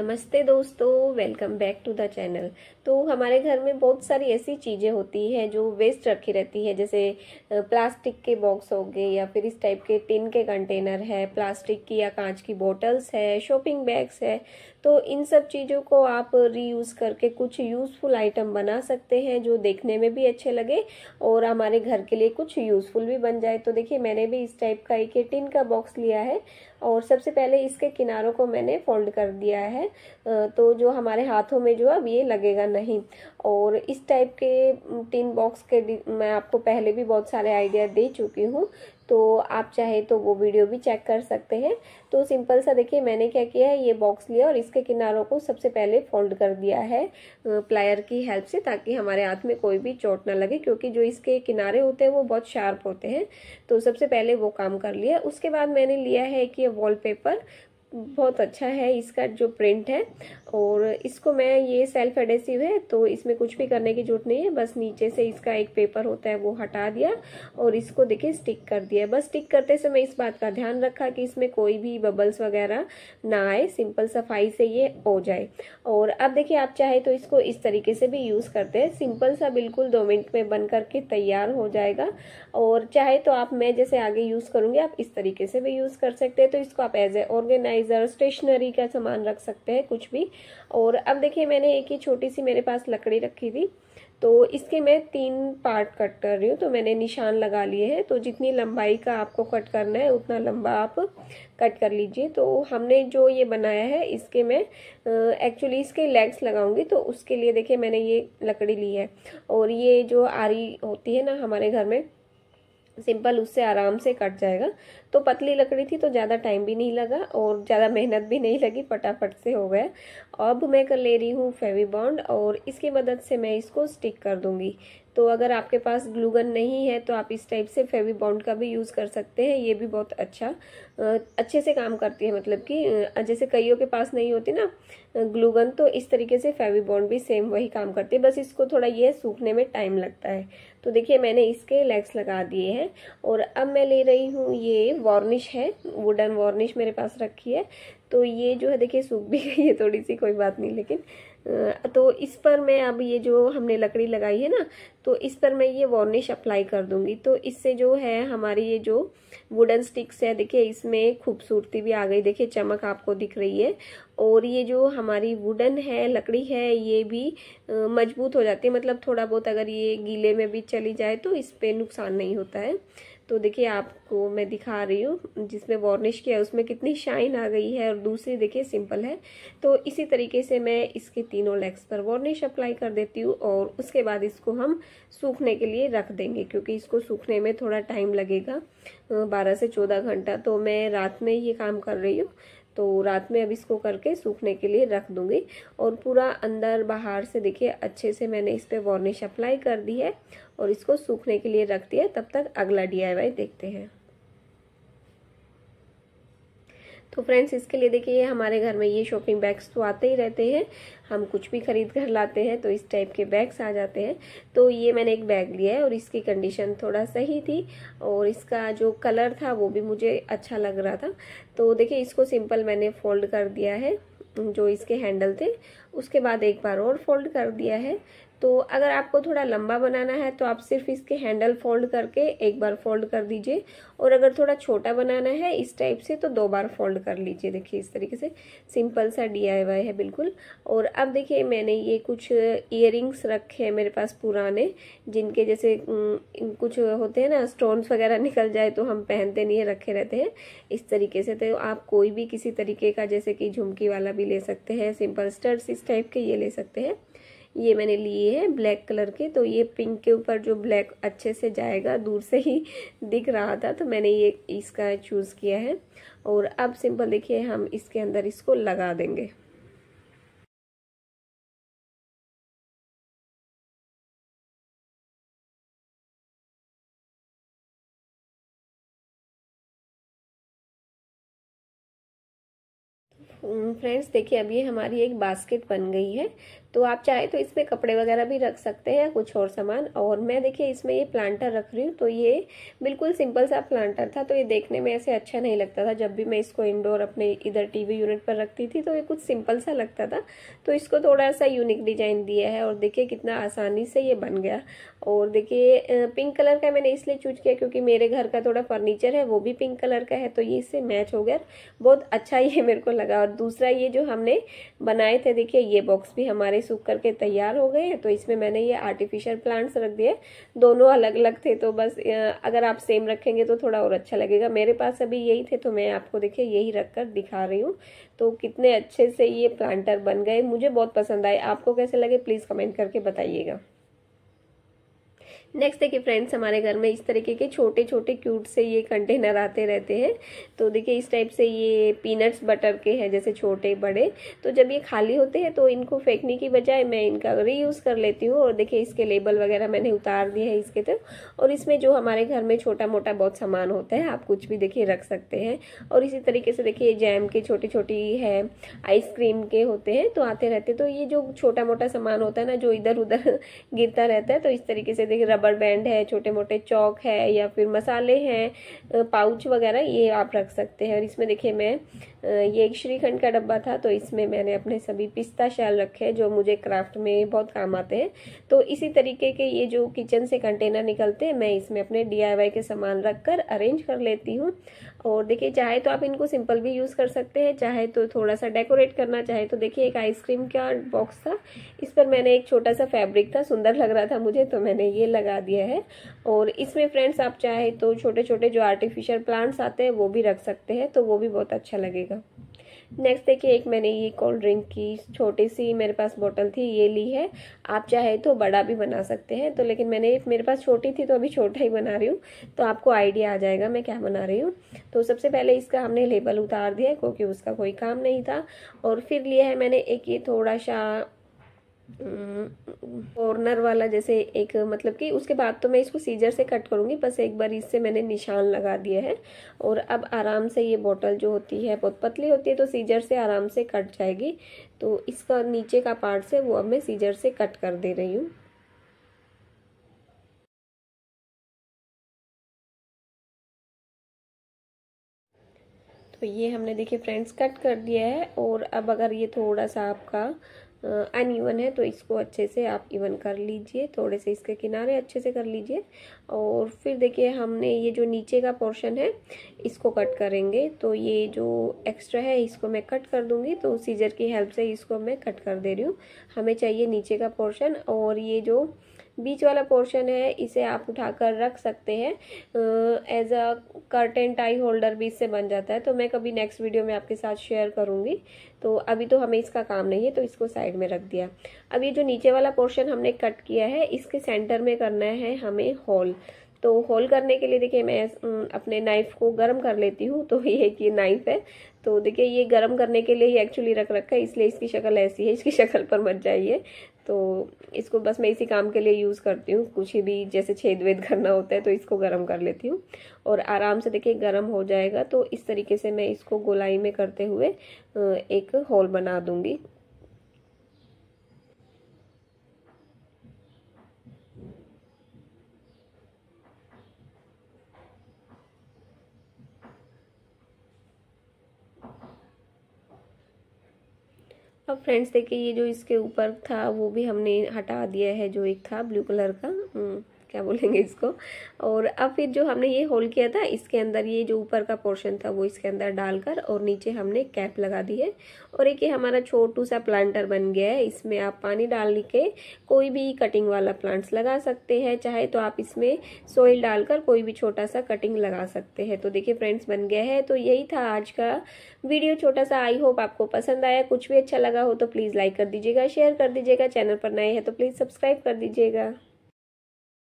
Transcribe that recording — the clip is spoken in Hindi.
नमस्ते दोस्तों welcome back to the channel तो हमारे घर में बहुत सारी ऐसी चीज़ें होती हैं जो वेस्ट रखी रहती है जैसे प्लास्टिक के बॉक्स हो गए या फिर इस टाइप के टिन के कंटेनर है प्लास्टिक की या कांच की बॉटल्स है शॉपिंग बैग्स है तो इन सब चीज़ों को आप रीयूज़ करके कुछ यूज़फुल आइटम बना सकते हैं जो देखने में भी अच्छे लगे और हमारे घर के लिए कुछ यूज़फुल भी बन जाए तो देखिए मैंने भी इस टाइप का एक टिन का बॉक्स लिया है और सबसे पहले इसके किनारों को मैंने फोल्ड कर दिया है तो जो हमारे हाथों में जो अब ये लगेगा नहीं और इस टाइप के टिन बॉक्स के मैं आपको पहले भी बहुत सारे आइडिया दे चुकी हूँ तो आप चाहे तो वो वीडियो भी चेक कर सकते हैं तो सिंपल सा देखिए मैंने क्या किया है ये बॉक्स लिया और इसके किनारों को सबसे पहले फोल्ड कर दिया है प्लायर की हेल्प से ताकि हमारे हाथ में कोई भी चोट ना लगे क्योंकि जो इसके किनारे होते हैं वो बहुत शार्प होते हैं तो सबसे पहले वो काम कर लिया उसके बाद मैंने लिया है कि वॉलपेपर बहुत अच्छा है इसका जो प्रिंट है और इसको मैं ये सेल्फ एडेसिव है तो इसमें कुछ भी करने की जरूरत नहीं है बस नीचे से इसका एक पेपर होता है वो हटा दिया और इसको देखिए स्टिक कर दिया बस स्टिक करते समय इस बात का ध्यान रखा कि इसमें कोई भी बबल्स वगैरह ना आए सिंपल सफाई से ये हो जाए और अब देखिए आप चाहे तो इसको इस तरीके से भी यूज़ करते हैं सिंपल सा बिल्कुल दो मिनट में बन करके तैयार हो जाएगा और चाहे तो आप मैं जैसे आगे यूज़ करूँगी आप इस तरीके से भी यूज़ कर सकते हैं तो इसको आप as a organise sanitiser stationery का सामान रख सकते हैं कुछ भी और अब देखिए मैंने एक ही छोटी सी मेरे पास लकड़ी रखी थी तो इसके मैं तीन पार्ट कट कर रही हूँ तो मैंने निशान लगा लिए हैं तो जितनी लंबाई का आपको कट करना है उतना लंबा आप कट कर लीजिए तो हमने जो ये बनाया है इसके मैं एक्चुअली इसके लेग्स लगाऊंगी तो उसके लिए देखिए मैंने ये लकड़ी ली है और ये जो आरी होती है ना हमारे घर में सिंपल उससे आराम से कट जाएगा तो पतली लकड़ी थी तो ज़्यादा टाइम भी नहीं लगा और ज़्यादा मेहनत भी नहीं लगी फटाफट से हो गया अब मैं कर ले रही हूँ फेवी बॉन्ड और इसकी मदद से मैं इसको स्टिक कर दूँगी तो अगर आपके पास ग्लूगन नहीं है तो आप इस टाइप से फेवी बॉन्ड का भी यूज़ कर सकते हैं ये भी बहुत अच्छा अच्छे से काम करती है मतलब कि जैसे कईयों के पास नहीं होती ना ग्लूगन तो इस तरीके से फेवी बॉन्ड भी सेम वही काम करती है बस इसको थोड़ा ये सूखने में टाइम लगता है तो देखिए मैंने इसके लेग्स लगा दिए हैं और अब मैं ले रही हूँ ये वार्निश है वुडन वार्निश मेरे पास रखी है तो ये जो है देखिए सूख भी गई है थोड़ी सी कोई बात नहीं लेकिन तो इस पर मैं अब ये जो हमने लकड़ी लगाई है ना तो इस पर मैं ये वॉर्निश अप्लाई कर दूंगी तो इससे जो है हमारी ये जो वुडन स्टिक्स है देखिए इसमें खूबसूरती भी आ गई देखिए चमक आपको दिख रही है और ये जो हमारी वुडन है लकड़ी है ये भी मजबूत हो जाती है मतलब थोड़ा बहुत अगर ये गीले में भी चली जाए तो इस पर नुकसान नहीं होता है तो देखिए आपको मैं दिखा रही हूँ जिसमें वॉर्निश किया है उसमें कितनी शाइन आ गई है और दूसरी देखिए सिंपल है तो इसी तरीके से मैं इसके तीनों लेग्स पर वॉर्निश अप्लाई कर देती हूँ और उसके बाद इसको हम सूखने के लिए रख देंगे क्योंकि इसको सूखने में थोड़ा टाइम लगेगा बारह से चौदह घंटा तो मैं रात में ये काम कर रही हूँ तो रात में अब इसको करके सूखने के लिए रख दूंगी और पूरा अंदर बाहर से देखिए अच्छे से मैंने इस पर वार्निश अप्लाई कर दी है और इसको सूखने के लिए रख दिया तब तक अगला डी देखते हैं तो फ्रेंड्स इसके लिए देखिए हमारे घर में ये शॉपिंग बैग्स तो आते ही रहते हैं हम कुछ भी खरीद कर लाते हैं तो इस टाइप के बैग्स आ जाते हैं तो ये मैंने एक बैग लिया है और इसकी कंडीशन थोड़ा सही थी और इसका जो कलर था वो भी मुझे अच्छा लग रहा था तो देखिए इसको सिंपल मैंने फ़ोल्ड कर दिया है जो इसके हैंडल थे उसके बाद एक बार और फोल्ड कर दिया है तो अगर आपको थोड़ा लंबा बनाना है तो आप सिर्फ इसके हैंडल फोल्ड करके एक बार फोल्ड कर दीजिए और अगर थोड़ा छोटा बनाना है इस टाइप से तो दो बार फोल्ड कर लीजिए देखिए इस तरीके से सिंपल सा डीआईवाई है बिल्कुल और अब देखिए मैंने ये कुछ इयर रखे हैं मेरे पास पुराने जिनके जैसे कुछ होते हैं ना स्टोन्स वगैरह निकल जाए तो हम पहनते नहीं रखे रहते हैं इस तरीके से तो आप कोई भी किसी तरीके का जैसे कि झुमकी वाला भी ले सकते हैं सिंपल स्टर्स इस टाइप के ये ले सकते हैं ये मैंने लिए हैं ब्लैक कलर के तो ये पिंक के ऊपर जो ब्लैक अच्छे से जाएगा दूर से ही दिख रहा था तो मैंने ये इसका चूज़ किया है और अब सिंपल देखिए हम इसके अंदर इसको लगा देंगे फ्रेंड्स hmm, देखिए अब ये हमारी एक बास्केट बन गई है तो आप चाहे तो इसमें कपड़े वगैरह भी रख सकते हैं कुछ और सामान और मैं देखिए इसमें ये प्लांटर रख रही हूँ तो ये बिल्कुल सिंपल सा प्लांटर था तो ये देखने में ऐसे अच्छा नहीं लगता था जब भी मैं इसको इंडोर अपने इधर टीवी यूनिट पर रखती थी तो ये कुछ सिंपल सा लगता था तो इसको थोड़ा सा यूनिक डिजाइन दिया है और देखिए कितना आसानी से ये बन गया और देखिए पिंक कलर का मैंने इसलिए चूज किया क्योंकि मेरे घर का थोड़ा फर्नीचर है वो भी पिंक कलर का है तो ये इससे मैच हो गया बहुत अच्छा ये मेरे को लगा और दूसरा ये जो हमने बनाए थे देखिए ये बॉक्स भी हमारे सारे सूख करके तैयार हो गए हैं तो इसमें मैंने ये आर्टिफिशियल प्लांट्स रख दिए दोनों अलग अलग थे तो बस अगर आप सेम रखेंगे तो थोड़ा और अच्छा लगेगा मेरे पास अभी यही थे तो मैं आपको देखिए यही रख कर दिखा रही हूँ तो कितने अच्छे से ये प्लांटर बन गए मुझे बहुत पसंद आए आपको कैसे लगे प्लीज़ कमेंट करके बताइएगा नेक्स्ट देखिए फ्रेंड्स हमारे घर में इस तरीके के छोटे छोटे क्यूट से ये कंटेनर आते रहते हैं तो देखिए इस टाइप से ये पीनट्स बटर के हैं जैसे छोटे बड़े तो जब ये खाली होते हैं तो इनको फेंकने की बजाय मैं इनका रीयूज़ कर लेती हूँ और देखिए इसके लेबल वगैरह मैंने उतार दिए हैं इसके तरफ और इसमें जो हमारे घर में छोटा मोटा बहुत सामान होता है आप कुछ भी देखिए रख सकते हैं और इसी तरीके से देखिए जैम के छोटी छोटी है आइसक्रीम के होते हैं तो आते रहते तो ये जो छोटा मोटा सामान होता है ना जो इधर उधर गिरता रहता है तो इस तरीके से देखिए रबर बैंड है छोटे मोटे चौक है या फिर मसाले हैं पाउच वगैरह ये आप रख सकते हैं और इसमें देखिए मैं ये एक श्रीखंड का डब्बा था तो इसमें मैंने अपने सभी पिस्ता शैल रखे हैं जो मुझे क्राफ्ट में बहुत काम आते हैं तो इसी तरीके के ये जो किचन से कंटेनर निकलते हैं मैं इसमें अपने डी के सामान रख कर अरेंज कर लेती हूँ और देखिए चाहे तो आप इनको सिंपल भी यूज़ कर सकते हैं चाहे तो थोड़ा सा डेकोरेट करना चाहे तो देखिए एक आइसक्रीम का बॉक्स था इस पर मैंने एक छोटा सा फैब्रिक था सुंदर लग रहा था मुझे तो मैंने ये लगा लगा दिया है और इसमें फ्रेंड्स आप चाहे तो छोटे छोटे जो आर्टिफिशियल प्लांट्स आते हैं वो भी रख सकते हैं तो वो भी बहुत अच्छा लगेगा नेक्स्ट देखिए एक मैंने ये कोल्ड ड्रिंक की छोटी सी मेरे पास बोतल थी ये ली है आप चाहे तो बड़ा भी बना सकते हैं तो लेकिन मैंने मेरे पास छोटी थी तो अभी छोटा ही बना रही हूँ तो आपको आइडिया आ जाएगा मैं क्या बना रही हूँ तो सबसे पहले इसका हमने लेबल उतार दिया क्योंकि उसका कोई काम नहीं था और फिर लिया है मैंने एक ये थोड़ा सा कॉर्नर वाला जैसे एक मतलब कि उसके बाद तो मैं इसको सीजर से कट करूँगी बस एक बार इससे मैंने निशान लगा दिया है और अब आराम से ये बॉटल जो होती है बहुत पतली होती है तो सीजर से आराम से कट जाएगी तो इसका नीचे का पार्ट से वो अब मैं सीजर से कट कर दे रही हूँ तो ये हमने देखिए फ्रेंड्स कट कर दिया है और अब अगर ये थोड़ा सा आपका अन ईवन है तो इसको अच्छे से आप इवन कर लीजिए थोड़े से इसके किनारे अच्छे से कर लीजिए और फिर देखिए हमने ये जो नीचे का पोर्शन है इसको कट करेंगे तो ये जो एक्स्ट्रा है इसको मैं कट कर दूँगी तो सीजर की हेल्प से इसको मैं कट कर दे रही हूँ हमें चाहिए नीचे का पोर्शन और ये जो बीच वाला पोर्शन है इसे आप उठाकर रख सकते हैं as a curtain tie holder भी इससे बन जाता है तो मैं कभी नेक्स्ट वीडियो में आपके साथ शेयर करूँगी तो अभी तो हमें इसका काम नहीं है तो इसको साइड में रख दिया अब ये जो नीचे वाला पोर्शन हमने कट किया है इसके सेंटर में करना है हमें होल तो होल करने के लिए देखिए मैं अपने नाइफ़ को गर्म कर लेती हूँ तो ये एक ये नाइफ़ है तो देखिए ये गर्म करने के लिए ही एक्चुअली रख रखा है इसलिए इसकी शक्ल ऐसी है इसकी शक्ल पर मत जाइए तो इसको बस मैं इसी काम के लिए यूज़ करती हूँ कुछ ही भी जैसे छेद वेद करना होता है तो इसको गर्म कर लेती हूँ और आराम से देखिए गर्म हो जाएगा तो इस तरीके से मैं इसको गोलाई में करते हुए एक होल बना दूँगी अब फ्रेंड्स देखिए ये जो इसके ऊपर था वो भी हमने हटा दिया है जो एक था ब्लू कलर का हम्म। क्या बोलेंगे इसको और अब फिर जो हमने ये होल किया था इसके अंदर ये जो ऊपर का पोर्शन था वो इसके अंदर डालकर और नीचे हमने कैप लगा दी है और एक ये हमारा छोटू सा प्लांटर बन गया है इसमें आप पानी डाल के कोई भी कटिंग वाला प्लांट्स लगा सकते हैं चाहे तो आप इसमें सोइल डालकर कोई भी छोटा सा कटिंग लगा सकते हैं तो देखिए फ्रेंड्स बन गया है तो यही था आज का वीडियो छोटा सा आई होप आपको पसंद आया कुछ भी अच्छा लगा हो तो प्लीज़ लाइक कर दीजिएगा शेयर कर दीजिएगा चैनल पर नए हैं तो प्लीज़ सब्सक्राइब कर दीजिएगा